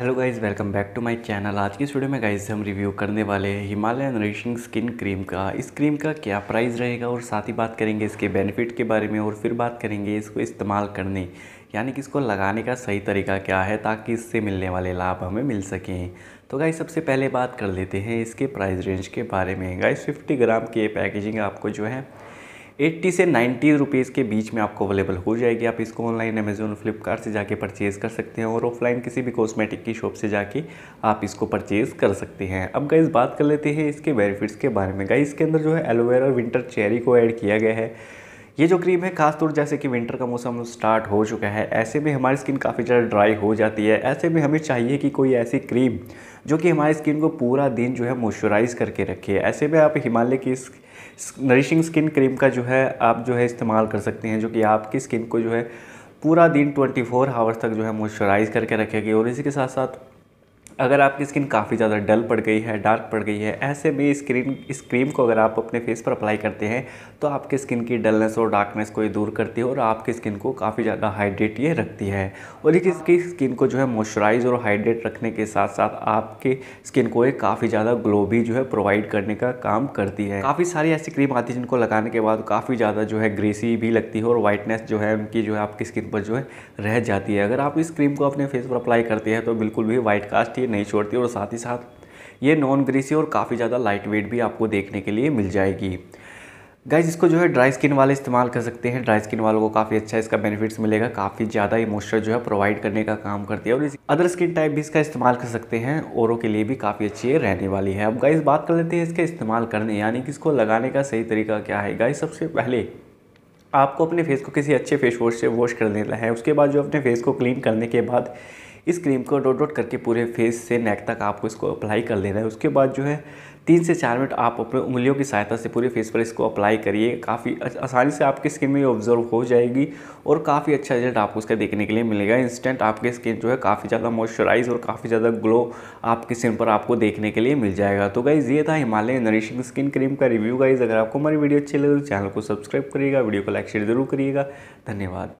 hello guys welcome back to my channel आज की video में गाइस हम रिव्यू करने वाले हैं हिमालय नरिशिंग स्किन क्रीम का इस क्रीम का क्या प्राइस रहेगा और साथ ही बात करेंगे इसके बेनिफिट के बारे में और फिर बात करेंगे इसको इस्तेमाल करने यानी कि इसको लगाने का सही तरीका क्या है ताकि इससे मिलने वाले लाभ हमें मिल सकें तो गाइस सबसे पहले बात कर लेते हैं इसके प्राइस रेंज के बारे में गाइस फिफ्टी ग्राम की पैकेजिंग आपको जो है एट्टी से नाइन्टी रुपीज़ के बीच में आपको अवेलेबल हो जाएगी आप इसको ऑनलाइन अमेजोन फ्लिपकार्ट से जाके परचेज़ कर सकते हैं और ऑफलाइन किसी भी कॉस्मेटिक की शॉप से जाके आप इसको परचेज़ कर सकते हैं अब गाइज़ बात कर लेते हैं इसके बेनिफिट्स के बारे में गाइज़ इसके अंदर जो है एलोवेरा विंटर चेरी को ऐड किया गया है ये जो क्रीम है खासतौर जैसे कि विंटर का मौसम स्टार्ट हो चुका है ऐसे में हमारी स्किन काफ़ी ज़्यादा ड्राई हो जाती है ऐसे में हमें चाहिए कि कोई ऐसी क्रीम जो कि हमारी स्किन को पूरा दिन जो है मॉइस्चराइज़ करके रखे ऐसे में आप हिमालय की नरिशिंग स्किन क्रीम का जो है आप जो है इस्तेमाल कर सकते हैं जो कि आपकी स्किन को जो है पूरा दिन 24 फोर आवर्स तक जो है मॉइस्चराइज़ करके रखेगी और इसी के साथ साथ अगर आपकी स्किन काफ़ी ज़्यादा डल पड़ गई है डार्क पड़ गई है ऐसे में स्क्रीन इस क्रीम को अगर आप अपने फेस पर अप्लाई करते हैं तो आपकी स्किन की डलनेस और डार्कनेस को ये दूर करती है और आपकी स्किन को काफ़ी ज़्यादा हाइड्रेट ये रखती है और ये इसकी स्किन को जो है मॉइस्चराइज और हाइड्रेट रखने के साथ साथ आपके स्किन को एक काफ़ी ज़्यादा ग्लो भी जो है प्रोवाइड करने का काम करती है काफ़ी सारी ऐसी क्रीम आती है जिनको लगाने के बाद काफ़ी ज़्यादा जो है ग्रेसी भी लगती है और वाइटनेस जो है उनकी जो है आपकी स्किन पर जो है रह जाती है अगर आप इस क्रीम को अपने फेस पर अप्लाई करते हैं तो बिल्कुल भी वाइट कास्ट ये नहीं छोड़ती और साथ ही साथ ये नॉन ग्रीसी और काफ़ी ज़्यादा लाइट वेट भी आपको देखने के लिए मिल जाएगी गाइज इसको जो है ड्राई स्किन वाले इस्तेमाल कर सकते हैं ड्राई स्किन वालों को काफ़ी अच्छा इसका बेनिफिट्स मिलेगा काफ़ी ज़्यादा ये मॉइस्चर जो है प्रोवाइड करने का काम करती है और इस अदर स्किन टाइप भी इसका इस्तेमाल कर सकते हैं औरों के लिए भी काफ़ी अच्छी है रहने वाली है अब गाइज बात कर लेते हैं इसका इस्तेमाल करने यानी कि इसको लगाने का सही तरीका क्या है गाइज सबसे पहले आपको अपने फेस को किसी अच्छे फेस वॉश से वॉश कर लेना है उसके बाद जो अपने फेस को क्लीन करने के बाद इस क्रीम को डॉट डॉट करके पूरे फेस से नेक तक आपको इसको अप्लाई कर लेना है उसके बाद जो है तीन से चार मिनट आप अपने उंगलियों की सहायता से पूरे फेस पर इसको अप्लाई करिए काफ़ी आसानी से आपकी स्किन में ये ऑब्जर्व हो जाएगी और काफ़ी अच्छा रिजल्ट आपको इसका देखने के लिए मिलेगा इंस्टेंट आपकी स्किन जो है काफ़ी ज़्यादा मॉइस्चराइज और काफ़ी ज़्यादा ग्लो आपकी स्किन पर आपको देखने के लिए मिल जाएगा तो गाइज़ ये था हिमालय नरिशिंग स्किन क्रीम का रिव्यू गाइज़ अगर आपको हमारी वीडियो अच्छी लगे तो चैनल को सब्सक्राइब करिएगा वीडियो को लाइक शेयर जरूर करिएगा धन्यवाद